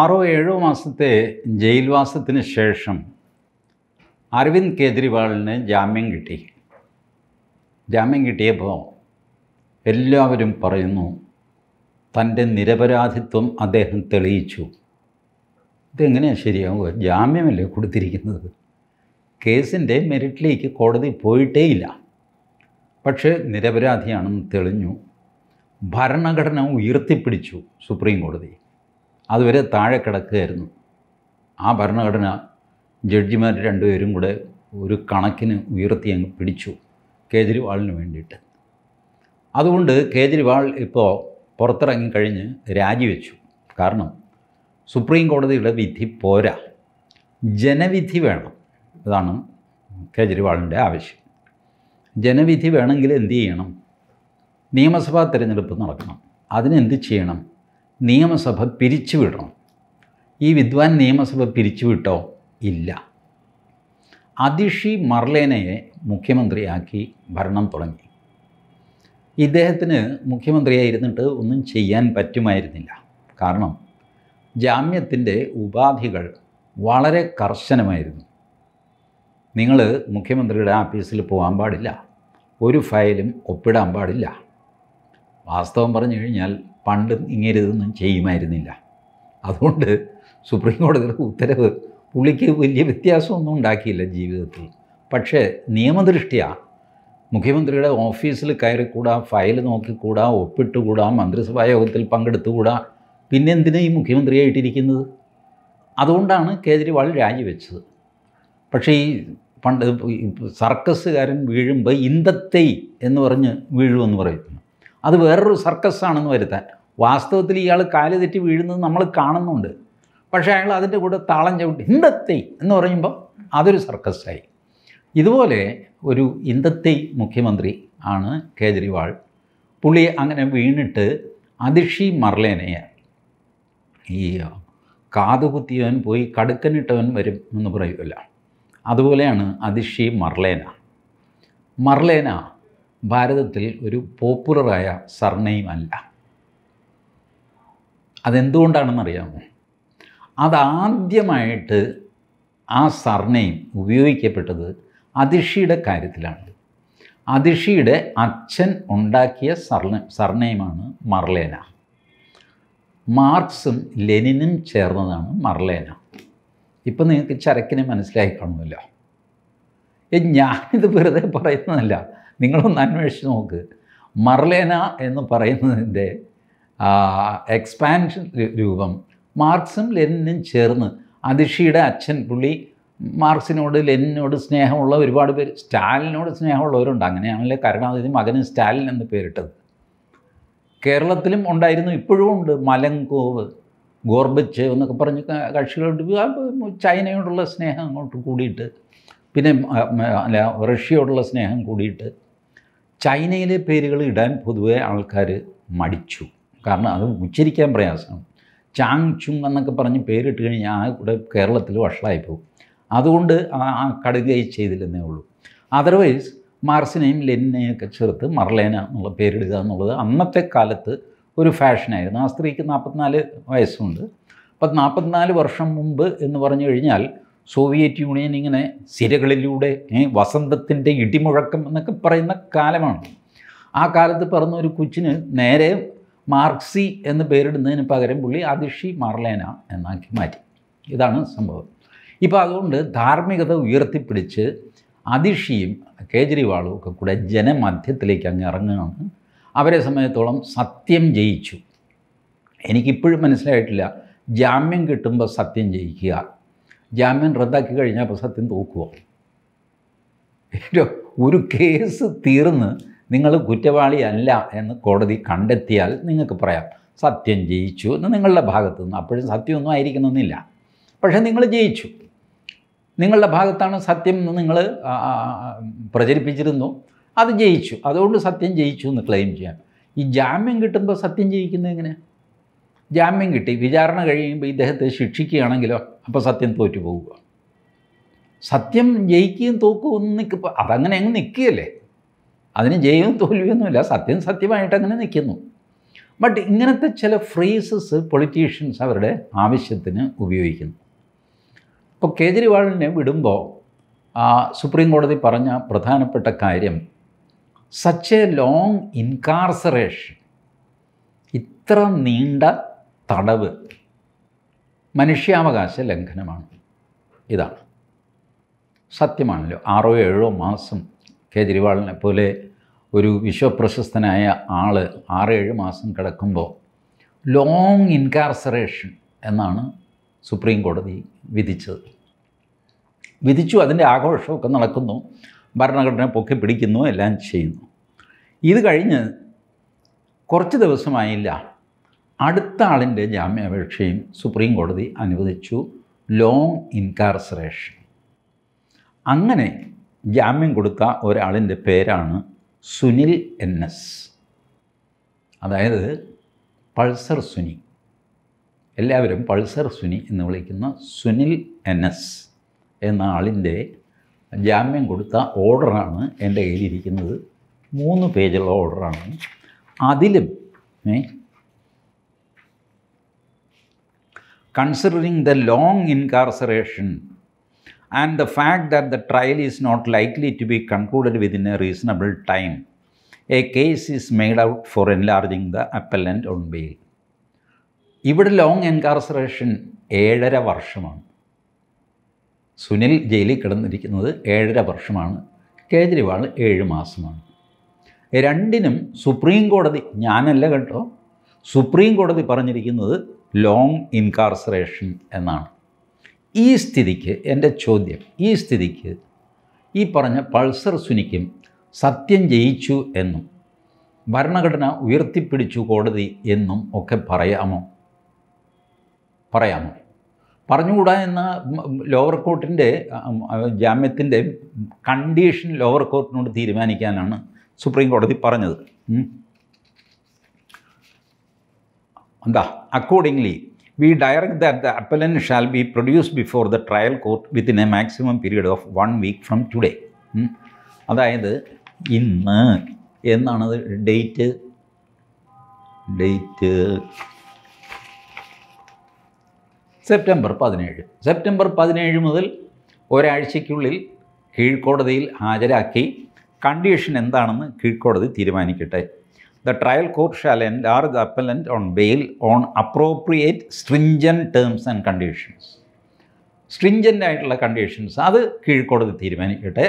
ആറോ ഏഴോ മാസത്തെ ജയിൽവാസത്തിന് ശേഷം അരവിന്ദ് കേജ്രിവാളിന് ജാമ്യം കിട്ടി ജാമ്യം കിട്ടിയപ്പോൾ എല്ലാവരും പറയുന്നു തൻ്റെ നിരപരാധിത്വം അദ്ദേഹം തെളിയിച്ചു ഇതെങ്ങനെയാണ് ശരിയാവുക ജാമ്യമല്ലേ കൊടുത്തിരിക്കുന്നത് കേസിൻ്റെ മെറിറ്റിലേക്ക് കോടതി പോയിട്ടേയില്ല പക്ഷേ നിരപരാധിയാണെന്ന് തെളിഞ്ഞു ഭരണഘടന ഉയർത്തിപ്പിടിച്ചു സുപ്രീം കോടതി അതുവരെ താഴെ കിടക്കുകയായിരുന്നു ആ ഭരണഘടന ജഡ്ജിമാർ രണ്ടുപേരും കൂടെ ഒരു കണക്കിന് ഉയർത്തി അങ്ങ് പിടിച്ചു കേജ്രിവാളിന് വേണ്ടിയിട്ട് അതുകൊണ്ട് കേജ്രിവാൾ ഇപ്പോൾ പുറത്തിറങ്ങി കഴിഞ്ഞ് രാജിവെച്ചു കാരണം സുപ്രീം കോടതിയുടെ വിധി പോരാ ജനവിധി വേണം അതാണ് കേജ്രിവാളിൻ്റെ ആവശ്യം ജനവിധി വേണമെങ്കിൽ എന്ത് ചെയ്യണം നിയമസഭാ തിരഞ്ഞെടുപ്പ് നടക്കണം അതിനെന്ത് ചെയ്യണം നിയമസഭ പിരിച്ചുവിടണം ഈ വിദ്വാൻ നിയമസഭ പിരിച്ചുവിട്ടോ ഇല്ല അതിഷി മർലേനയെ മുഖ്യമന്ത്രിയാക്കി ഭരണം തുടങ്ങി ഇദ്ദേഹത്തിന് മുഖ്യമന്ത്രിയായിരുന്നിട്ട് ഒന്നും ചെയ്യാൻ പറ്റുമായിരുന്നില്ല കാരണം ജാമ്യത്തിൻ്റെ ഉപാധികൾ വളരെ കർശനമായിരുന്നു നിങ്ങൾ മുഖ്യമന്ത്രിയുടെ ആഫീസിൽ പോകാൻ പാടില്ല ഒരു ഫയലും ഒപ്പിടാൻ പാടില്ല വാസ്തവം പറഞ്ഞു കഴിഞ്ഞാൽ പണ്ട് ഇങ്ങരുതൊന്നും ചെയ്യുമായിരുന്നില്ല അതുകൊണ്ട് സുപ്രീം കോടതിയുടെ ഉത്തരവ് പുള്ളിക്ക് വലിയ വ്യത്യാസമൊന്നും ഉണ്ടാക്കിയില്ല ജീവിതത്തിൽ പക്ഷേ നിയമദൃഷ്ടിയ മുഖ്യമന്ത്രിയുടെ ഓഫീസിൽ കയറിക്കൂടാ ഫയൽ നോക്കിക്കൂടാ ഒപ്പിട്ടുകൂടാ മന്ത്രിസഭാ യോഗത്തിൽ പങ്കെടുത്തുകൂടാ പിന്നെന്തിനാ ഈ മുഖ്യമന്ത്രിയായിട്ടിരിക്കുന്നത് അതുകൊണ്ടാണ് കേജ്രിവാൾ രാജിവെച്ചത് പക്ഷേ ഈ പണ്ട് സർക്കസുകാരൻ വീഴുമ്പോൾ ഇന്തത്തൈ എന്ന് പറഞ്ഞ് വീഴുമെന്ന് പറയുന്നു അത് വേറൊരു സർക്കസാണെന്ന് വരുത്താൻ വാസ്തവത്തിൽ ഇയാൾ കാല് തെറ്റി വീഴുന്നത് നമ്മൾ കാണുന്നുണ്ട് പക്ഷേ അയാൾ അതിൻ്റെ കൂടെ താളം ചവിട്ടി ഇന്തത്തെ എന്ന് പറയുമ്പോൾ അതൊരു സർക്കസ്സായി ഇതുപോലെ ഒരു ഇന്ദത്തെ മുഖ്യമന്ത്രി ആണ് കേജ്രിവാൾ പുള്ളി അങ്ങനെ വീണിട്ട് അതിഷി മർലേനയെ ഈ കാതുകുത്തിയവൻ പോയി കടുക്കനിട്ടവൻ വരും എന്ന് പറയില്ല അതുപോലെയാണ് അതിഷി മർലേന മർലേന ഭാരതത്തിൽ ഒരു പോപ്പുലറായ സർനെയിം അല്ല അതെന്തുകൊണ്ടാണെന്നറിയാമോ അതാദ്യമായിട്ട് ആ സർനെയിം ഉപയോഗിക്കപ്പെട്ടത് അതിഷിയുടെ കാര്യത്തിലാണ് അതിഷിയുടെ അച്ഛൻ ഉണ്ടാക്കിയ സർനെ സർനെയിമാണ് മർലേന മാർക്സും ലെനിനും ചേർന്നതാണ് മർലേന ഇപ്പം നിങ്ങൾക്ക് ചരക്കിനെ മനസ്സിലായി കാണുമല്ലോ ഞാനിത് വെറുതെ പറയുന്നതല്ല നിങ്ങളൊന്ന് അന്വേഷിച്ച് നോക്ക് മർലേന എന്ന് പറയുന്നതിൻ്റെ എക്സ്പാൻഷൻ രൂപം മാർക്സും ലെനിനും ചേർന്ന് അതിഷിയുടെ അച്ഛൻ പുള്ളി മാർക്സിനോട് ലെനിനോട് സ്നേഹമുള്ള ഒരുപാട് പേര് സ്റ്റാലിനോട് സ്നേഹമുള്ളവരുണ്ട് അങ്ങനെയാണല്ലേ കരുണാനിധി മകന് സ്റ്റാലിൻ എന്ന് പേരിട്ടത് കേരളത്തിലും ഉണ്ടായിരുന്നു ഇപ്പോഴും ഉണ്ട് മലങ്കോവ് ഗോർബച്ച് എന്നൊക്കെ പറഞ്ഞ് കക്ഷികളുണ്ട് ചൈനയോടുള്ള സ്നേഹം അങ്ങോട്ട് കൂടിയിട്ട് പിന്നെ അല്ല റഷ്യയോടുള്ള സ്നേഹം കൂടിയിട്ട് ചൈനയിലെ പേരുകൾ ഇടാൻ പൊതുവെ ആൾക്കാർ മടിച്ചു കാരണം അത് ഉച്ചരിക്കാൻ പ്രയാസമാണ് ചാങ് ചുങ് എന്നൊക്കെ പറഞ്ഞ് പേരിട്ട് കഴിഞ്ഞാൽ ആ കൂടെ കേരളത്തിൽ വഷളായി പോകും അതുകൊണ്ട് ആ കടുകൈ ചെയ്തില്ലെന്നേ ഉള്ളൂ അതർവൈസ് മാർസിനെയും ഒക്കെ ചേർത്ത് മർലേന എന്നുള്ള പേരിടുക എന്നുള്ളത് അന്നത്തെ കാലത്ത് ഒരു ഫാഷനായിരുന്നു ആ സ്ത്രീക്ക് നാൽപ്പത്തിനാല് വയസ്സുണ്ട് അപ്പം നാൽപ്പത്തിനാല് വർഷം മുമ്പ് എന്ന് പറഞ്ഞു കഴിഞ്ഞാൽ സോവിയറ്റ് യൂണിയൻ ഇങ്ങനെ സിരകളിലൂടെ വസന്തത്തിൻ്റെ ഇടിമുഴക്കം എന്നൊക്കെ പറയുന്ന കാലമാണ് ആ കാലത്ത് പറഞ്ഞ ഒരു കൊച്ചിന് നേരെ മാർക്സി എന്ന് പേരിടുന്നതിന് പകരം പുള്ളി അതിഷി മാർലേന എന്നാക്കി മാറ്റി ഇതാണ് സംഭവം ഇപ്പോൾ അതുകൊണ്ട് ധാർമ്മികത ഉയർത്തിപ്പിടിച്ച് അതിഷിയും കേജ്രിവാളും ഒക്കെ കൂടെ ജനമധ്യത്തിലേക്ക് അങ്ങ് ഇറങ്ങുകയാണ് അവരെ സമയത്തോളം സത്യം ജയിച്ചു എനിക്കിപ്പോഴും മനസ്സിലായിട്ടില്ല ജാമ്യം കിട്ടുമ്പോൾ സത്യം ജയിക്കുക ജാമ്യം റദ്ദാക്കി കഴിഞ്ഞാൽ അപ്പോൾ സത്യം തോക്കുക ഒരു കേസ് തീർന്ന് നിങ്ങൾ കുറ്റവാളി അല്ല എന്ന് കോടതി കണ്ടെത്തിയാൽ നിങ്ങൾക്ക് പറയാം സത്യം ജയിച്ചു എന്ന് നിങ്ങളുടെ ഭാഗത്തു നിന്ന് അപ്പോഴും സത്യമൊന്നും ആയിരിക്കണമെന്നില്ല പക്ഷേ നിങ്ങൾ ജയിച്ചു നിങ്ങളുടെ ഭാഗത്താണ് സത്യം എന്ന് നിങ്ങൾ പ്രചരിപ്പിച്ചിരുന്നു അത് ജയിച്ചു അതുകൊണ്ട് സത്യം ജയിച്ചു എന്ന് ക്ലെയിം ചെയ്യാം ഈ ജാമ്യം കിട്ടുമ്പോൾ സത്യം ജയിക്കുന്നത് എങ്ങനെയാണ് ജാമ്യം കിട്ടി വിചാരണ കഴിയുമ്പോൾ ഇദ്ദേഹത്തെ ശിക്ഷിക്കുകയാണെങ്കിലോ അപ്പോൾ സത്യം തോറ്റു പോവുക സത്യം ജയിക്കുകയും തോക്കുകയും ഒന്നും നിൽക്കുക അതങ്ങനെ അങ്ങ് നിൽക്കുകയല്ലേ അതിന് ജയവും തോൽവിയൊന്നുമില്ല സത്യം സത്യമായിട്ട് അങ്ങനെ നിൽക്കുന്നു ബട്ട് ഇങ്ങനത്തെ ചില ഫ്രേസസ് പൊളിറ്റീഷ്യൻസ് അവരുടെ ആവശ്യത്തിന് ഉപയോഗിക്കുന്നു ഇപ്പോൾ കേജ്രിവാളിനെ വിടുമ്പോൾ ആ സുപ്രീം കോടതി പറഞ്ഞ പ്രധാനപ്പെട്ട കാര്യം സച്ച് എ ലോങ് ഇൻകാർസറേഷൻ ഇത്ര നീണ്ട തടവ് മനുഷ്യാവകാശ ലംഘനമാണ് ഇതാണ് സത്യമാണല്ലോ ആറോ ഏഴോ മാസം കേജ്രിവാളിനെ പോലെ ഒരു വിശ്വപ്രശസ്തനായ ആൾ ആറേഴ് മാസം കിടക്കുമ്പോൾ ലോങ് ഇൻകാർസറേഷൻ എന്നാണ് സുപ്രീം കോടതി വിധിച്ചത് വിധിച്ചു അതിൻ്റെ ആഘോഷമൊക്കെ നടക്കുന്നു ഭരണഘടന പൊക്കി പിടിക്കുന്നു എല്ലാം ചെയ്യുന്നു ഇത് കഴിഞ്ഞ് കുറച്ച് ദിവസമായില്ല അടുത്ത ആളിൻ്റെ ജാമ്യാപേക്ഷയും സുപ്രീം കോടതി അനുവദിച്ചു ലോങ് ഇൻകാർസറേഷൻ അങ്ങനെ ജാമ്യം കൊടുത്ത ഒരാളിൻ്റെ പേരാണ് സുനിൽ എൻ എസ് അതായത് പൾസർ സുനി എല്ലാവരും പൾസർ സുനി എന്ന് വിളിക്കുന്ന സുനിൽ എൻ എസ് എന്ന ആളിൻ്റെ ജാമ്യം കൊടുത്ത ഓർഡറാണ് എൻ്റെ കയ്യിലിരിക്കുന്നത് മൂന്ന് പേജുള്ള ഓർഡറാണ് അതിലും considering the long incarceration and the fact that the trial is not likely to be concluded within a reasonable time, a case is made out for enlarging the appellant on bail. ഇവിടെ long incarceration ഏഴര വർഷമാണ് സുനിൽ ജയിലിൽ കിടന്നിരിക്കുന്നത് ഏഴര വർഷമാണ് കേജ്രിവാൾ ഏഴ് മാസമാണ് രണ്ടിനും supreme കോടതി ഞാനല്ല കേട്ടോ സുപ്രീം കോടതി പറഞ്ഞിരിക്കുന്നത് ലോങ് ഇൻകാർസറേഷൻ എന്നാണ് ഈ സ്ഥിതിക്ക് എൻ്റെ ചോദ്യം ഈ സ്ഥിതിക്ക് ഈ പറഞ്ഞ പൾസർ സുനിക്കും സത്യം ജയിച്ചു എന്നും ഭരണഘടന ഉയർത്തിപ്പിടിച്ചു കോടതി എന്നും ഒക്കെ പറയാമോ പറയാമോ പറഞ്ഞുകൂടാ എന്ന ലോവർ കോർട്ടിൻ്റെ ജാമ്യത്തിൻ്റെ കണ്ടീഷൻ ലോവർ കോർട്ടിനോട് തീരുമാനിക്കാനാണ് സുപ്രീം കോടതി പറഞ്ഞത് എന്താ accordingly we direct that the appellant shall be produce before the trial court within a maximum period of one week from today അതായത് ഇന്ന് എന്നാണത് ഡേറ്റ് ഡേറ്റ് സെപ്റ്റംബർ പതിനേഴ് സെപ്റ്റംബർ പതിനേഴ് മുതൽ ഒരാഴ്ചയ്ക്കുള്ളിൽ കീഴ്ക്കോടതിയിൽ ഹാജരാക്കി കണ്ടീഷൻ എന്താണെന്ന് കീഴ്ക്കോടതി തീരുമാനിക്കട്ടെ ദ ട്രയൽ കോർട്ട് ഷാൽ എൻ the appellant on bail on appropriate stringent terms and conditions stringent ആയിട്ടുള്ള കണ്ടീഷൻസ് അത് കീഴ്ക്കോടതി തീരുമാനിക്കട്ടെ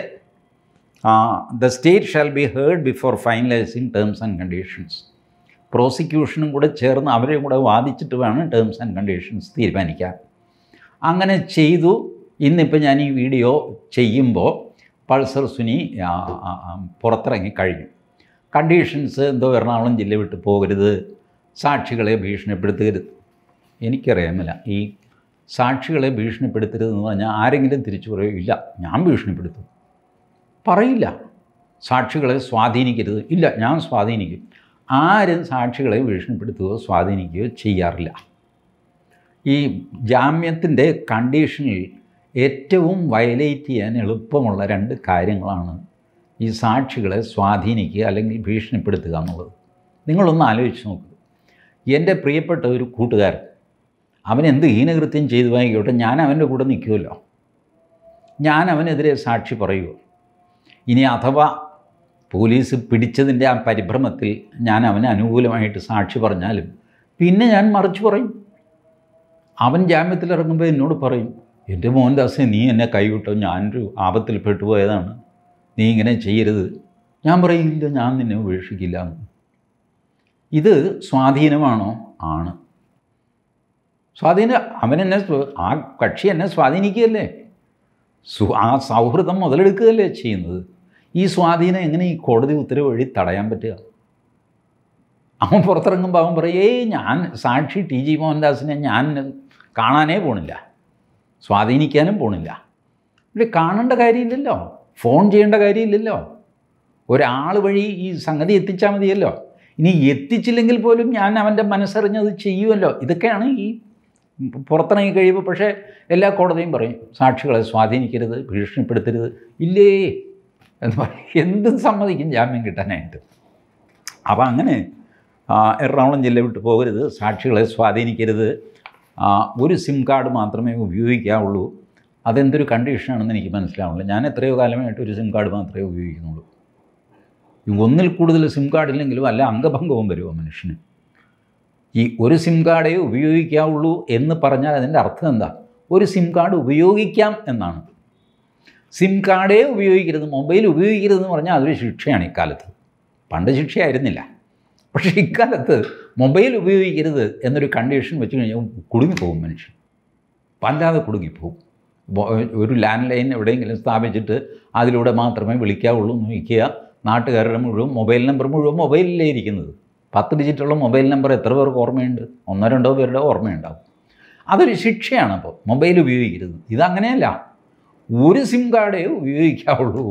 the state shall be heard before finalising terms and conditions പ്രോസിക്യൂഷനും കൂടെ ചേർന്ന് അവരെയും കൂടെ വാദിച്ചിട്ട് വേണം ടേംസ് ആൻഡ് കണ്ടീഷൻസ് തീരുമാനിക്കാൻ അങ്ങനെ ചെയ്തു ഇന്നിപ്പോൾ ഞാൻ ഈ വീഡിയോ ചെയ്യുമ്പോൾ പൾസർ സുനി പുറത്തിറങ്ങി കഴിഞ്ഞു കണ്ടീഷൻസ് എന്തോ എറണാകുളം ജില്ല വിട്ടു പോകരുത് സാക്ഷികളെ ഭീഷണിപ്പെടുത്തരുത് എനിക്കറിയാമില്ല ഈ സാക്ഷികളെ ഭീഷണിപ്പെടുത്തരുതെന്ന് പറഞ്ഞാൽ ആരെങ്കിലും തിരിച്ചു പറയില്ല ഞാൻ ഭീഷണിപ്പെടുത്തും പറയില്ല സാക്ഷികളെ സ്വാധീനിക്കരുത് ഇല്ല ഞാൻ സ്വാധീനിക്കും ആരും സാക്ഷികളെ ഭീഷണിപ്പെടുത്തുകയോ സ്വാധീനിക്കുകയോ ചെയ്യാറില്ല ഈ ജാമ്യത്തിൻ്റെ കണ്ടീഷനിൽ ഏറ്റവും വയലേറ്റ് ചെയ്യാൻ എളുപ്പമുള്ള രണ്ട് കാര്യങ്ങളാണ് ഈ സാക്ഷികളെ സ്വാധീനിക്കുക അല്ലെങ്കിൽ ഭീഷണിപ്പെടുത്തുക എന്നുള്ളത് നിങ്ങളൊന്ന് ആലോചിച്ച് നോക്കുക എൻ്റെ പ്രിയപ്പെട്ട ഒരു കൂട്ടുകാരൻ അവൻ എന്ത് ഹീനകൃത്യം ചെയ്തു വാങ്ങിക്കോട്ടെ ഞാൻ അവൻ്റെ കൂടെ നിൽക്കുമല്ലോ ഞാൻ അവനെതിരെ സാക്ഷി പറയുമോ ഇനി അഥവാ പോലീസ് പിടിച്ചതിൻ്റെ ആ പരിഭ്രമത്തിൽ ഞാൻ അവന് അനുകൂലമായിട്ട് സാക്ഷി പറഞ്ഞാലും പിന്നെ ഞാൻ മറിച്ച് പറയും അവൻ ജാമ്യത്തിലിറങ്ങുമ്പോൾ എന്നോട് പറയും എൻ്റെ മോഹൻദാസെ നീ എന്നെ കൈവിട്ടോ ഞാനൊരു ആപത്തിൽ പെട്ടുപോയതാണ് നീ ഇങ്ങനെ ചെയ്യരുത് ഞാൻ പറയില്ല ഞാൻ നിന്നെ ഉപേക്ഷിക്കില്ല ഇത് സ്വാധീനമാണോ ആണ് സ്വാധീനം അവനെന്നെ ആ കക്ഷി എന്നെ സ്വാധീനിക്കുകയല്ലേ സു ആ സൗഹൃദം മുതലെടുക്കുകയല്ലേ ചെയ്യുന്നത് ഈ സ്വാധീനം എങ്ങനെ ഈ കോടതി ഉത്തരവ് വഴി തടയാൻ പറ്റുക അവൻ പുറത്തിറങ്ങുമ്പോൾ അവൻ പറയും ഏയ് ഞാൻ സാക്ഷി ടി ജി മോഹൻദാസിനെ ഞാൻ കാണാനേ പോണില്ല സ്വാധീനിക്കാനും പോണില്ല പക്ഷെ കാണേണ്ട കാര്യമില്ലല്ലോ ഫോൺ ചെയ്യേണ്ട കാര്യമില്ലല്ലോ ഒരാൾ വഴി ഈ സംഗതി എത്തിച്ചാൽ മതിയല്ലോ ഇനി എത്തിച്ചില്ലെങ്കിൽ പോലും ഞാൻ അവൻ്റെ മനസ്സറിഞ്ഞത് ചെയ്യുമല്ലോ ഇതൊക്കെയാണ് ഈ പുറത്തിറങ്ങി കഴിയുമ്പോൾ പക്ഷേ എല്ലാ കോടതിയും പറയും സാക്ഷികളെ സ്വാധീനിക്കരുത് ഭീഷണിപ്പെടുത്തരുത് ഇല്ലേ എന്ന് പറയും എന്തും സമ്മതിക്കും ജാമ്യം കിട്ടാനായിട്ട് അപ്പോൾ അങ്ങനെ എറണാകുളം ജില്ല വിട്ട് പോകരുത് സാക്ഷികളെ സ്വാധീനിക്കരുത് ഒരു സിം കാർഡ് മാത്രമേ ഉപയോഗിക്കാവുള്ളൂ അതെന്തൊരു കണ്ടീഷനാണെന്ന് എനിക്ക് മനസ്സിലാവുന്നില്ല ഞാൻ എത്രയോ കാലമായിട്ട് ഒരു സിം കാർഡ് മാത്രമേ ഉപയോഗിക്കുന്നുള്ളൂ ഒന്നിൽ കൂടുതൽ സിം കാർഡ് ഇല്ലെങ്കിലും അല്ല അംഗഭംഗവും വരുമോ മനുഷ്യന് ഈ ഒരു സിം കാർഡേ ഉപയോഗിക്കാവുള്ളൂ എന്ന് പറഞ്ഞാൽ അതിൻ്റെ അർത്ഥം എന്താ ഒരു സിം കാർഡ് ഉപയോഗിക്കാം എന്നാണ് സിം കാർഡേ ഉപയോഗിക്കരുത് മൊബൈൽ ഉപയോഗിക്കരുതെന്ന് പറഞ്ഞാൽ അതൊരു ശിക്ഷയാണ് ഇക്കാലത്ത് പണ്ട് ശിക്ഷയായിരുന്നില്ല പക്ഷേ ഇക്കാലത്ത് മൊബൈൽ ഉപയോഗിക്കരുത് എന്നൊരു കണ്ടീഷൻ വെച്ച് കഴിഞ്ഞാൽ കുടുങ്ങിപ്പോകും മനുഷ്യൻ വല്ലാതെ കുടുങ്ങിപ്പോകും ഒരു ലാൻഡ് ലൈൻ എവിടെയെങ്കിലും സ്ഥാപിച്ചിട്ട് അതിലൂടെ മാത്രമേ വിളിക്കാവുള്ളൂ നോക്കിക്കുക നാട്ടുകാരുടെ മുഴുവൻ മൊബൈൽ നമ്പർ മുഴുവൻ മൊബൈലിലേ ഇരിക്കുന്നത് പത്ത് ഡിജിറ്റുള്ള മൊബൈൽ നമ്പർ എത്ര പേർക്ക് ഓർമ്മയുണ്ട് ഒന്നോ രണ്ടോ പേരുടെ ഓർമ്മയുണ്ടാവും അതൊരു ശിക്ഷയാണ് അപ്പോൾ മൊബൈൽ ഉപയോഗിക്കരുത് ഇതങ്ങനെയല്ല ഒരു സിം കാർഡേ ഉപയോഗിക്കാവുള്ളൂ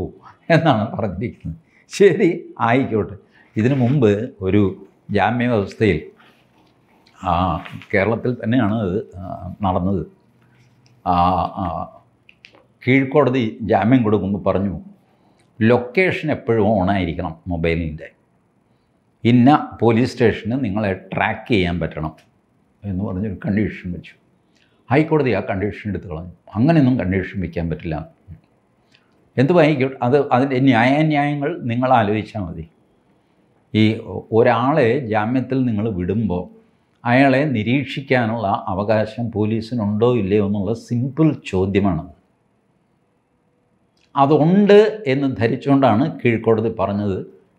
എന്നാണ് പറഞ്ഞിരിക്കുന്നത് ശരി ആയിക്കോട്ടെ ഇതിനു മുമ്പ് ഒരു ജാമ്യ വ്യവസ്ഥയിൽ കേരളത്തിൽ തന്നെയാണ് അത് നടന്നത് കീഴ്ക്കോടതി ജാമ്യം കൊടുക്കുമ്പോൾ പറഞ്ഞു ലൊക്കേഷൻ എപ്പോഴും ഓണായിരിക്കണം മൊബൈലിൻ്റെ ഇന്ന പോലീസ് സ്റ്റേഷന് നിങ്ങളെ ട്രാക്ക് ചെയ്യാൻ പറ്റണം എന്ന് പറഞ്ഞൊരു കണ്ടീഷൻ വെച്ചു ഹൈക്കോടതി ആ കണ്ടീഷൻ എടുത്ത് കളഞ്ഞു അങ്ങനെയൊന്നും കണ്ടീഷൻ വയ്ക്കാൻ പറ്റില്ല എന്തുമായിക്കോട്ടെ അത് അതിൻ്റെ ന്യായാന്യായങ്ങൾ നിങ്ങൾ ആലോചിച്ചാൽ മതി ഈ ഒരാളെ ജാമ്യത്തിൽ നിങ്ങൾ വിടുമ്പോൾ അയാളെ നിരീക്ഷിക്കാനുള്ള അവകാശം പോലീസിനുണ്ടോ ഇല്ലയോ എന്നുള്ള സിമ്പിൾ ചോദ്യമാണ് അതുണ്ട് എന്ന് ധരിച്ചുകൊണ്ടാണ് കീഴ്ക്കോടതി പറഞ്ഞത്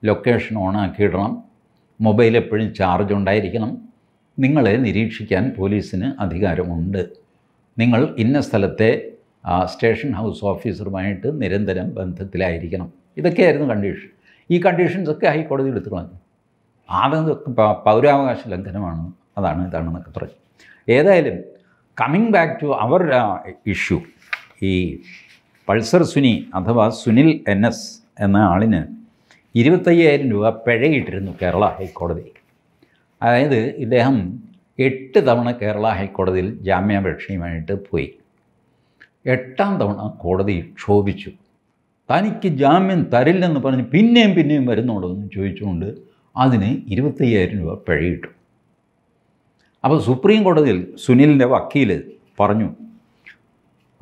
ലൊക്കേഷൻ ഓണാക്കിയിടണം മൊബൈൽ എപ്പോഴും ചാർജ് ഉണ്ടായിരിക്കണം നിങ്ങളെ നിരീക്ഷിക്കാൻ പോലീസിന് അധികാരമുണ്ട് നിങ്ങൾ ഇന്ന സ്ഥലത്തെ സ്റ്റേഷൻ ഹൗസ് ഓഫീസറുമായിട്ട് നിരന്തരം ബന്ധത്തിലായിരിക്കണം ഇതൊക്കെയായിരുന്നു കണ്ടീഷൻ ഈ കണ്ടീഷൻസൊക്കെ ഹൈക്കോടതി എടുത്തു കളഞ്ഞു ആദ്യം പൗരാവകാശ ലംഘനമാണ് അതാണ് ഇതാണെന്നൊക്കെ പറഞ്ഞു ഏതായാലും coming back to our issue ഈ പൾസർ സുനി അഥവാ സുനിൽ എൻ എസ് എന്ന ആളിന് ഇരുപത്തയ്യായിരം രൂപ പിഴയിട്ടിരുന്നു കേരള ഹൈക്കോടതി അതായത് ഇദ്ദേഹം എട്ട് തവണ കേരള ഹൈക്കോടതിയിൽ ജാമ്യാപേക്ഷയുമായിട്ട് പോയി എട്ടാം തവണ കോടതി ക്ഷോഭിച്ചു തനിക്ക് ജാമ്യം തരില്ലെന്ന് പറഞ്ഞ് പിന്നെയും പിന്നെയും വരുന്നുണ്ടോ എന്ന് ചോദിച്ചുകൊണ്ട് അതിന് ഇരുപത്തയ്യായിരം രൂപ പിഴയിട്ടു അപ്പോൾ സുപ്രീം കോടതിയിൽ സുനിലിൻ്റെ വക്കീൽ പറഞ്ഞു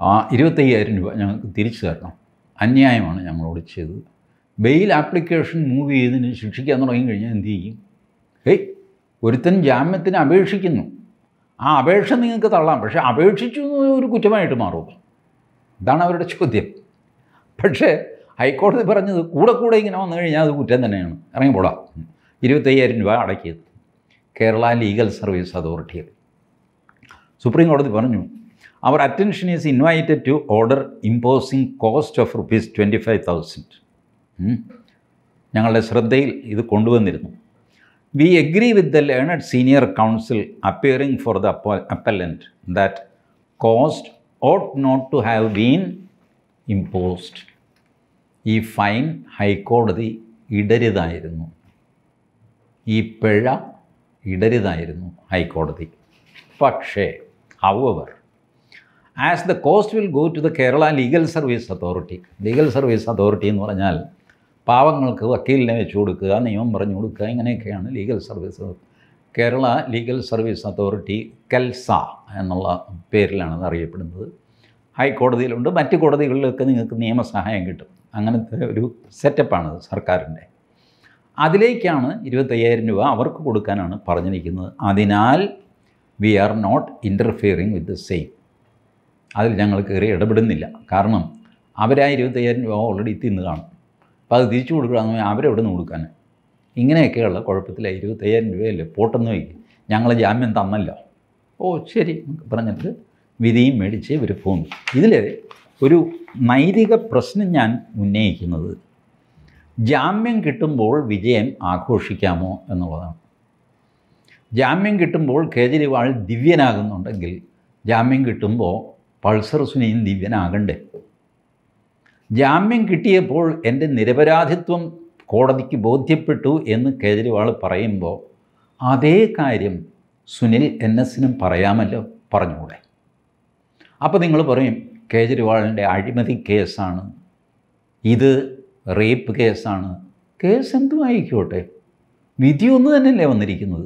ആ ഇരുപത്തയ്യായിരം രൂപ ഞങ്ങൾക്ക് തിരിച്ചു തരണം അന്യായമാണ് ഞങ്ങളോട് ചെയ്തത് ബെയിൽ ആപ്ലിക്കേഷൻ മൂവ് ചെയ്തതിന് ശിക്ഷിക്കാൻ തുടങ്ങിക്കഴിഞ്ഞാൽ എന്ത് ചെയ്യും ഏയ് ഒരുത്തൻ ജാമ്യത്തിന് അപേക്ഷിക്കുന്നു ആ അപേക്ഷ നിങ്ങൾക്ക് തള്ളാം പക്ഷേ അപേക്ഷിച്ചു ഒരു കുറ്റമായിട്ട് മാറും ഇതാണ് അവരുടെ ചോദ്യം പക്ഷേ ഹൈക്കോടതി പറഞ്ഞത് കൂടെ കൂടെ ഇങ്ങനെ വന്നു കഴിഞ്ഞാൽ അത് കുറ്റം തന്നെയാണ് ഇറങ്ങിപ്പോടാം ഇരുപത്തയ്യായിരം രൂപ അടക്കിയത് കേരള ലീഗൽ സർവീസ് അതോറിറ്റിയിൽ സുപ്രീം കോടതി പറഞ്ഞു our attention is invited to order imposing cost of rupees twenty five thousand ഞങ്ങളുടെ ശ്രദ്ധയിൽ ഇത് കൊണ്ടുവന്നിരുന്നു we agree with the learned senior counsel appearing for the appellant that cost ought not to have been imposed ഈ fine ഹൈക്കോടതി ഇടരുതായിരുന്നു ഈ പിഴ ഇടരുതായിരുന്നു ഹൈക്കോടതി പക്ഷേ however as the cost will go to the Kerala legal service authority legal service authority എന്ന് പറഞ്ഞാൽ പാവങ്ങൾക്ക് വക്കീലിനെ വെച്ചു കൊടുക്കുക നിയമം പറഞ്ഞു കൊടുക്കുക ഇങ്ങനെയൊക്കെയാണ് legal service Kerala legal service authority KELSA എന്നുള്ള പേരിലാണ് അത് അറിയപ്പെടുന്നത് ഹൈക്കോടതിയിലുണ്ട് മറ്റ് കോടതികളിലൊക്കെ നിങ്ങൾക്ക് നിയമസഹായം കിട്ടും അങ്ങനത്തെ ഒരു സെറ്റപ്പാണ് സർക്കാരിൻ്റെ അതിലേക്കാണ് ഇരുപത്തയ്യായിരം രൂപ അവർക്ക് കൊടുക്കാനാണ് പറഞ്ഞിരിക്കുന്നത് അതിനാൽ we are not interfering with the same അതിൽ ഞങ്ങൾ കയറി ഇടപെടുന്നില്ല കാരണം അവരാ ഇരുപത്തയ്യായിരം രൂപ ഓൾറെഡി തിന്ന് കാണും അപ്പോൾ അത് തിരിച്ചു കൊടുക്കുകയെന്ന് പറഞ്ഞാൽ അവരെവിടെ നിന്ന് കൊടുക്കാൻ ഇങ്ങനെയൊക്കെയുള്ള കുഴപ്പത്തില്ല ഇരുപത്തയ്യായിരം രൂപയല്ലേ പോട്ടെന്ന് വയ്ക്കും ഞങ്ങൾ ജാമ്യം തന്നല്ലോ ഓ ശരി പറഞ്ഞിട്ട് വിധിയും മേടിച്ച് ഇവർ പോന്നു ഇതിൽ ഒരു നൈതിക പ്രശ്നം ഞാൻ ഉന്നയിക്കുന്നത് ജാമ്യം കിട്ടുമ്പോൾ വിജയൻ ആഘോഷിക്കാമോ എന്നുള്ളതാണ് ജാമ്യം കിട്ടുമ്പോൾ കേജ്രിവാൾ ദിവ്യനാകുന്നുണ്ടെങ്കിൽ ജാമ്യം കിട്ടുമ്പോൾ പൾസർ സുനിയും ദിവ്യനാകണ്ടേ ജാമ്യം കിട്ടിയപ്പോൾ എൻ്റെ നിരപരാധിത്വം കോടതിക്ക് ബോധ്യപ്പെട്ടു എന്ന് കേജ്രിവാൾ പറയുമ്പോൾ അതേ കാര്യം സുനിൽ എൻ എസിനും പറയാമല്ലോ പറഞ്ഞുകൂടെ അപ്പോൾ നിങ്ങൾ പറയും കേജ്രിവാളിൻ്റെ അഴിമതി കേസാണ് ഇത് റേപ്പ് കേസാണ് കേസ് എന്തും ആയിക്കോട്ടെ വിധി ഒന്ന് തന്നെയല്ലേ വന്നിരിക്കുന്നത്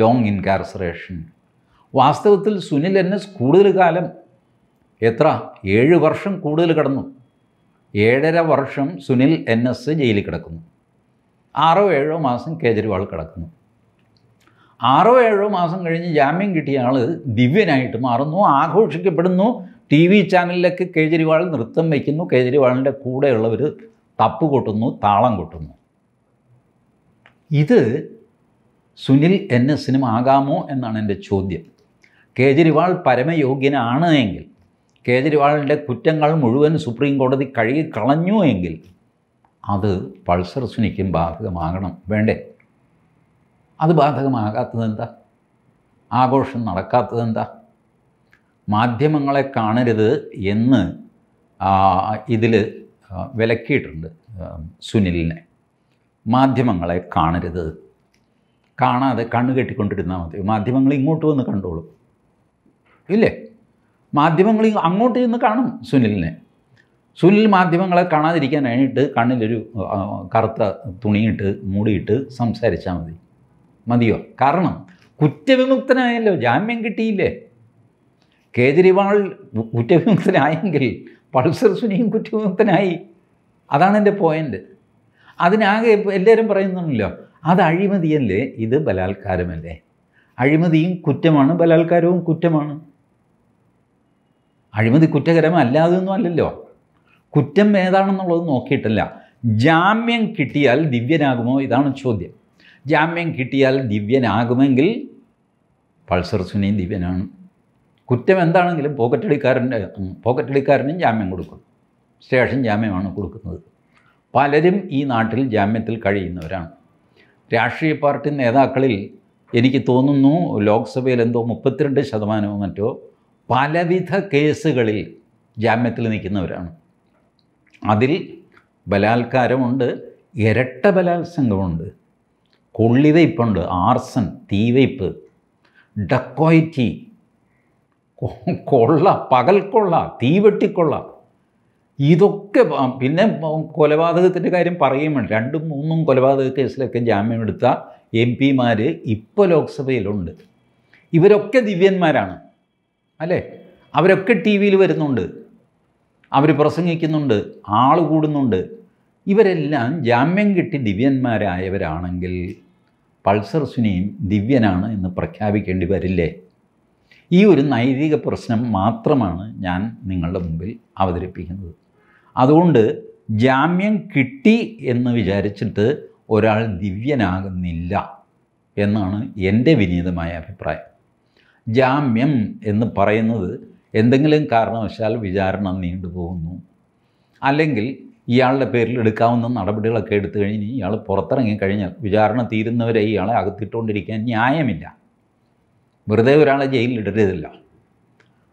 ലോങ് ഇൻകാർസറേഷൻ വാസ്തവത്തിൽ സുനിൽ എൻ എസ് കൂടുതൽ കാലം എത്ര ഏഴ് വർഷം കൂടുതൽ കിടന്നു ഏഴര വർഷം സുനിൽ എൻ എസ് ജയിലിൽ കിടക്കുന്നു ആറോ ഏഴോ മാസം കേജ്രിവാൾ കിടക്കുന്നു ആറോ ഏഴോ മാസം കഴിഞ്ഞ് ജാമ്യം കിട്ടിയ ആൾ ദിവ്യനായിട്ട് മാറുന്നു ആഘോഷിക്കപ്പെടുന്നു ടി വി ചാനലിലൊക്കെ കേജ്രിവാൾ നൃത്തം വയ്ക്കുന്നു കേജ്രിവാളിൻ്റെ കൂടെയുള്ളവർ തപ്പ് കൊട്ടുന്നു താളം കൊട്ടുന്നു ഇത് സുനിൽ എൻ എസിനും ആകാമോ എന്നാണ് എൻ്റെ ചോദ്യം കേജ്രിവാൾ പരമയോഗ്യനാണ് എങ്കിൽ കേജ്രിവാളിൻ്റെ കുറ്റങ്ങൾ മുഴുവൻ സുപ്രീം കോടതി കഴുകി കളഞ്ഞു എങ്കിൽ അത് പൾസർ സുനിക്കും ബാധകമാകണം വേണ്ടേ അത് ബാധകമാകാത്തതെന്താ ആഘോഷം നടക്കാത്തതെന്താ മാധ്യമങ്ങളെ കാണരുത് എന്ന് ഇതിൽ വിലക്കിയിട്ടുണ്ട് സുനിലിനെ മാധ്യമങ്ങളെ കാണരുത് കാണാതെ കണ്ണ് കെട്ടിക്കൊണ്ടിരുന്നാൽ മതി മാധ്യമങ്ങൾ ഇങ്ങോട്ട് വന്ന് കണ്ടോളും ഇല്ലേ മാധ്യമങ്ങൾ അങ്ങോട്ട് ചെന്ന് കാണും സുനിലിനെ സുനിൽ മാധ്യമങ്ങളെ കാണാതിരിക്കാനായിട്ട് കണ്ണിലൊരു കറുത്ത തുണിയിട്ട് മൂടിയിട്ട് സംസാരിച്ചാൽ മതി മതിയോ കാരണം കുറ്റവിമുക്തനായല്ലോ ജാമ്യം കിട്ടിയില്ലേ കേജ്രിവാൾ കുറ്റവിമുക്തനായെങ്കിൽ പൾസർ സുനിയും കുറ്റവിമുക്തനായി അതാണ് എൻ്റെ പോയിൻ്റ് അതിനാകെ എല്ലാവരും പറയുന്നുണ്ടല്ലോ അത് അഴിമതിയല്ലേ ഇത് ബലാത്കാരമല്ലേ അഴിമതിയും കുറ്റമാണ് ബലാത്കാരവും കുറ്റമാണ് അഴിമതി കുറ്റകരമല്ലാതൊന്നും അല്ലല്ലോ കുറ്റം ഏതാണെന്നുള്ളത് നോക്കിയിട്ടല്ല ജാമ്യം കിട്ടിയാൽ ദിവ്യനാകുമോ ഇതാണ് ചോദ്യം ജാമ്യം കിട്ടിയാൽ ദിവ്യനാകുമെങ്കിൽ പൾസർ സുനിയും ദിവ്യനാണ് കുറ്റം എന്താണെങ്കിലും പോക്കറ്റടിക്കാരൻ്റെ പോക്കറ്റടിക്കാരനും ജാമ്യം കൊടുക്കും സ്റ്റേഷൻ ജാമ്യമാണ് കൊടുക്കുന്നത് പലരും ഈ നാട്ടിൽ ജാമ്യത്തിൽ കഴിയുന്നവരാണ് രാഷ്ട്രീയ പാർട്ടി നേതാക്കളിൽ എനിക്ക് തോന്നുന്നു ലോക്സഭയിൽ എന്തോ മുപ്പത്തിരണ്ട് ശതമാനമോ മറ്റോ പലവിധ കേസുകളിൽ ജാമ്യത്തിൽ നിൽക്കുന്നവരാണ് അതിൽ ബലാത്കാരമുണ്ട് ഇരട്ട ബലാത്സംഗമുണ്ട് കൊള്ളിവയ്പ്പുണ്ട് ആർസൺ തീവയ്പ്പ് ഡക്കോയിറ്റി കൊള്ള പകൽക്കൊള്ള തീവെട്ടിക്കൊള്ള ഇതൊക്കെ പിന്നെ കൊലപാതകത്തിൻ്റെ കാര്യം പറയുകയും വേണം രണ്ടും മൂന്നും കൊലപാതക കേസിലൊക്കെ ജാമ്യം എടുത്ത എം പിമാർ ഇപ്പോൾ ലോക്സഭയിലുണ്ട് ഇവരൊക്കെ ദിവ്യന്മാരാണ് അല്ലേ അവരൊക്കെ ടി വിയിൽ വരുന്നുണ്ട് അവർ പ്രസംഗിക്കുന്നുണ്ട് ആൾ കൂടുന്നുണ്ട് ഇവരെല്ലാം ജാമ്യം കിട്ടി ദിവ്യന്മാരായവരാണെങ്കിൽ പൾസർ സുനിയും ദിവ്യനാണ് എന്ന് പ്രഖ്യാപിക്കേണ്ടി വരില്ലേ ഈ ഒരു നൈതിക പ്രശ്നം മാത്രമാണ് ഞാൻ നിങ്ങളുടെ മുമ്പിൽ അവതരിപ്പിക്കുന്നത് അതുകൊണ്ട് ജാമ്യം കിട്ടി എന്ന് വിചാരിച്ചിട്ട് ഒരാൾ ദിവ്യനാകുന്നില്ല എന്നാണ് എൻ്റെ വിനീതമായ അഭിപ്രായം ജാമ്യം എന്ന് പറയുന്നത് എന്തെങ്കിലും കാരണവശാൽ വിചാരണ നീണ്ടുപോകുന്നു അല്ലെങ്കിൽ ഇയാളുടെ പേരിൽ എടുക്കാവുന്ന നടപടികളൊക്കെ എടുത്തു കഴിഞ്ഞ് ഇയാൾ പുറത്തിറങ്ങി കഴിഞ്ഞാൽ വിചാരണ തീരുന്നവരെ ഇയാളെ അകത്തിട്ടുകൊണ്ടിരിക്കാൻ ന്യായമില്ല വെറുതെ ഒരാളെ ജയിലിൽ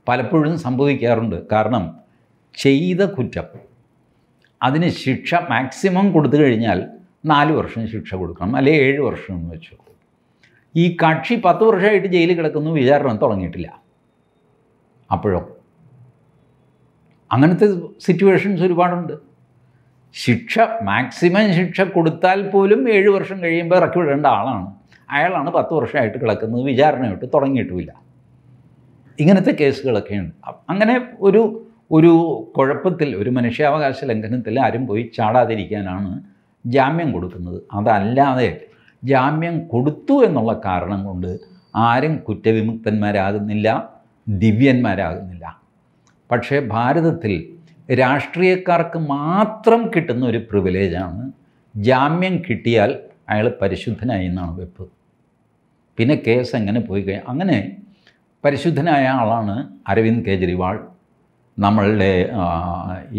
പലപ്പോഴും സംഭവിക്കാറുണ്ട് കാരണം ചെയ്ത കുറ്റം അതിന് ശിക്ഷ മാക്സിമം കൊടുത്തു കഴിഞ്ഞാൽ നാല് വർഷം ശിക്ഷ കൊടുക്കണം അല്ലെങ്കിൽ ഏഴ് വർഷം എന്ന് വെച്ചു ഈ കക്ഷി പത്ത് വർഷമായിട്ട് ജയിലിൽ കിടക്കുന്നു വിചാരണം തുടങ്ങിയിട്ടില്ല അപ്പോഴോ അങ്ങനത്തെ സിറ്റുവേഷൻസ് ഒരുപാടുണ്ട് ശിക്ഷ മാക്സിമം ശിക്ഷ കൊടുത്താൽ പോലും ഏഴ് വർഷം കഴിയുമ്പോൾ ഇറക്കി വിടേണ്ട ആളാണ് അയാളാണ് പത്ത് വർഷമായിട്ട് കിടക്കുന്നത് വിചാരണയോട്ട് തുടങ്ങിയിട്ടുമില്ല ഇങ്ങനത്തെ കേസുകളൊക്കെയാണ് അങ്ങനെ ഒരു ഒരു കുഴപ്പത്തിൽ ഒരു മനുഷ്യാവകാശ ലംഘനത്തിൽ ആരും പോയി ചാടാതിരിക്കാനാണ് ജാമ്യം കൊടുക്കുന്നത് അതല്ലാതെ ജാമ്യം കൊടുത്തു എന്നുള്ള കാരണം കൊണ്ട് ആരും കുറ്റവിമുക്തന്മാരാകുന്നില്ല ദിവ്യന്മാരാകുന്നില്ല പക്ഷേ ഭാരതത്തിൽ രാഷ്ട്രീയക്കാർക്ക് മാത്രം കിട്ടുന്ന ഒരു പ്രിവിലേജാണ് ജാമ്യം കിട്ടിയാൽ അയാൾ പരിശുദ്ധനായി എന്നാണ് വെപ്പ് പിന്നെ കേസ് എങ്ങനെ പോയി കഴിഞ്ഞാൽ അങ്ങനെ പരിശുദ്ധനായ ആളാണ് അരവിന്ദ് കെജ്രിവാൾ നമ്മളുടെ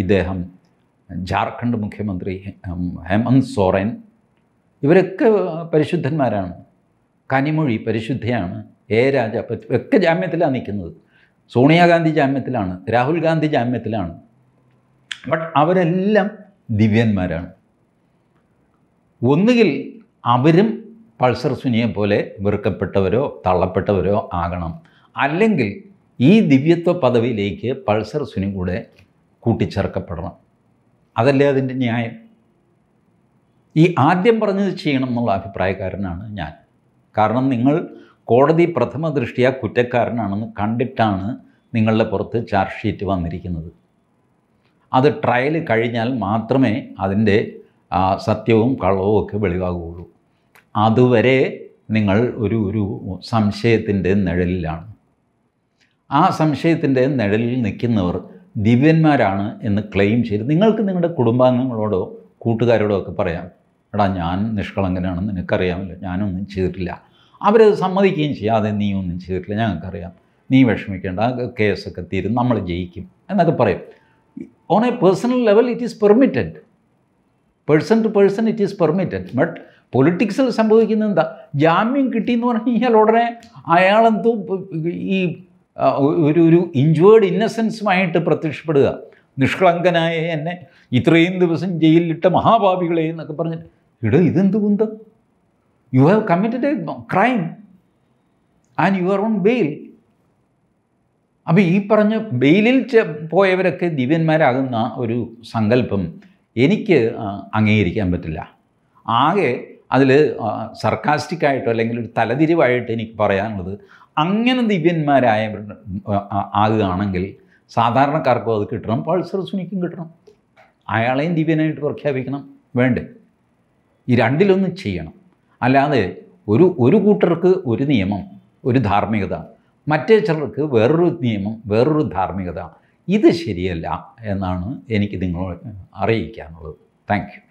ഇദ്ദേഹം ജാർഖണ്ഡ് മുഖ്യമന്ത്രി ഹേമന്ത് സോറൻ ഇവരൊക്കെ പരിശുദ്ധന്മാരാണ് കനിമൊഴി പരിശുദ്ധയാണ് എ രാജ ഒക്കെ ജാമ്യത്തിലാണ് നിൽക്കുന്നത് സോണിയാഗാന്ധി ജാമ്യത്തിലാണ് രാഹുൽ ഗാന്ധി ജാമ്യത്തിലാണ് ബട്ട് അവരെല്ലാം ദിവ്യന്മാരാണ് ഒന്നുകിൽ അവരും പൾസർ സുനിയെ പോലെ വെറുക്കപ്പെട്ടവരോ തള്ളപ്പെട്ടവരോ ആകണം അല്ലെങ്കിൽ ഈ ദിവ്യത്വ പദവിയിലേക്ക് പൾസർ സുനി കൂടെ കൂട്ടിച്ചേർക്കപ്പെടണം അതല്ലേ അതിൻ്റെ ന്യായം ഈ ആദ്യം പറഞ്ഞത് ചെയ്യണം എന്നുള്ള അഭിപ്രായക്കാരനാണ് ഞാൻ കാരണം നിങ്ങൾ കോടതി പ്രഥമ ദൃഷ്ടിയ കുറ്റക്കാരനാണെന്ന് കണ്ടിട്ടാണ് നിങ്ങളുടെ പുറത്ത് ചാർജ് ഷീറ്റ് വന്നിരിക്കുന്നത് അത് ട്രയൽ കഴിഞ്ഞാൽ മാത്രമേ അതിൻ്റെ സത്യവും കള്ളവും ഒക്കെ വെളിവാകുകയുള്ളൂ അതുവരെ നിങ്ങൾ ഒരു ഒരു സംശയത്തിൻ്റെ നിഴലിലാണ് ആ സംശയത്തിൻ്റെ നിഴലിൽ നിൽക്കുന്നവർ ദിവ്യന്മാരാണ് എന്ന് ക്ലെയിം ചെയ്ത് നിങ്ങൾക്ക് നിങ്ങളുടെ കുടുംബാംഗങ്ങളോടോ കൂട്ടുകാരോടോ ഒക്കെ പറയാം എടാ ഞാൻ നിഷ്കളങ്കനാണെന്ന് നിനക്കറിയാമല്ലോ ഞാനൊന്നും ചെയ്തിട്ടില്ല അവരത് സമ്മതിക്കുകയും ചെയ്യാം അതെ നീ ഒന്നും ചെയ്തിട്ടില്ല ഞങ്ങൾക്കറിയാം നീ വിഷമിക്കേണ്ട കേസൊക്കെ തീരും നമ്മൾ ജയിക്കും എന്നൊക്കെ പറയും on a personal level it is permitted person to person it is permitted but പൊളിറ്റിക്സിൽ സംഭവിക്കുന്നത് എന്താ ജാമ്യം കിട്ടിയെന്ന് പറഞ്ഞു കഴിഞ്ഞാൽ ഉടനെ അയാളെന്തോ ഈ ഒരു ഒരു ഇഞ്ചുവേർഡ് ഇന്നസെൻസുമായിട്ട് പ്രത്യക്ഷപ്പെടുക നിഷ്കളങ്കനായ എന്നെ ഇത്രയും ദിവസം ജയിലിലിട്ട മഹാഭാവികളെ എന്നൊക്കെ പറഞ്ഞ് ഇട ഇതെന്ത് you have committed a crime and you are on bail അപ്പോൾ ഈ പറഞ്ഞ ബെയിലിൽ പോയവരൊക്കെ ദിവ്യന്മാരാകുന്ന ഒരു സങ്കല്പം എനിക്ക് അംഗീകരിക്കാൻ പറ്റില്ല ആകെ അതിൽ സർക്കാസ്റ്റിക്കായിട്ടോ അല്ലെങ്കിൽ ഒരു തലതിരിവായിട്ട് എനിക്ക് പറയാനുള്ളത് അങ്ങനെ ദിവ്യന്മാരായ ആകുകയാണെങ്കിൽ സാധാരണക്കാർക്കും അത് കിട്ടണം പൾസർ സുനിക്കും കിട്ടണം അയാളെയും ദിവ്യനായിട്ട് പ്രഖ്യാപിക്കണം വേണ്ടേ ഈ രണ്ടിലൊന്നും ചെയ്യണം അല്ലാതെ ഒരു ഒരു കൂട്ടർക്ക് ഒരു നിയമം ഒരു ധാർമ്മികത മറ്റേ ചിലർക്ക് വേറൊരു നിയമം വേറൊരു ധാർമ്മികത ഇത് ശരിയല്ല എന്നാണ് എനിക്ക് നിങ്ങളോട് അറിയിക്കാനുള്ളത് താങ്ക്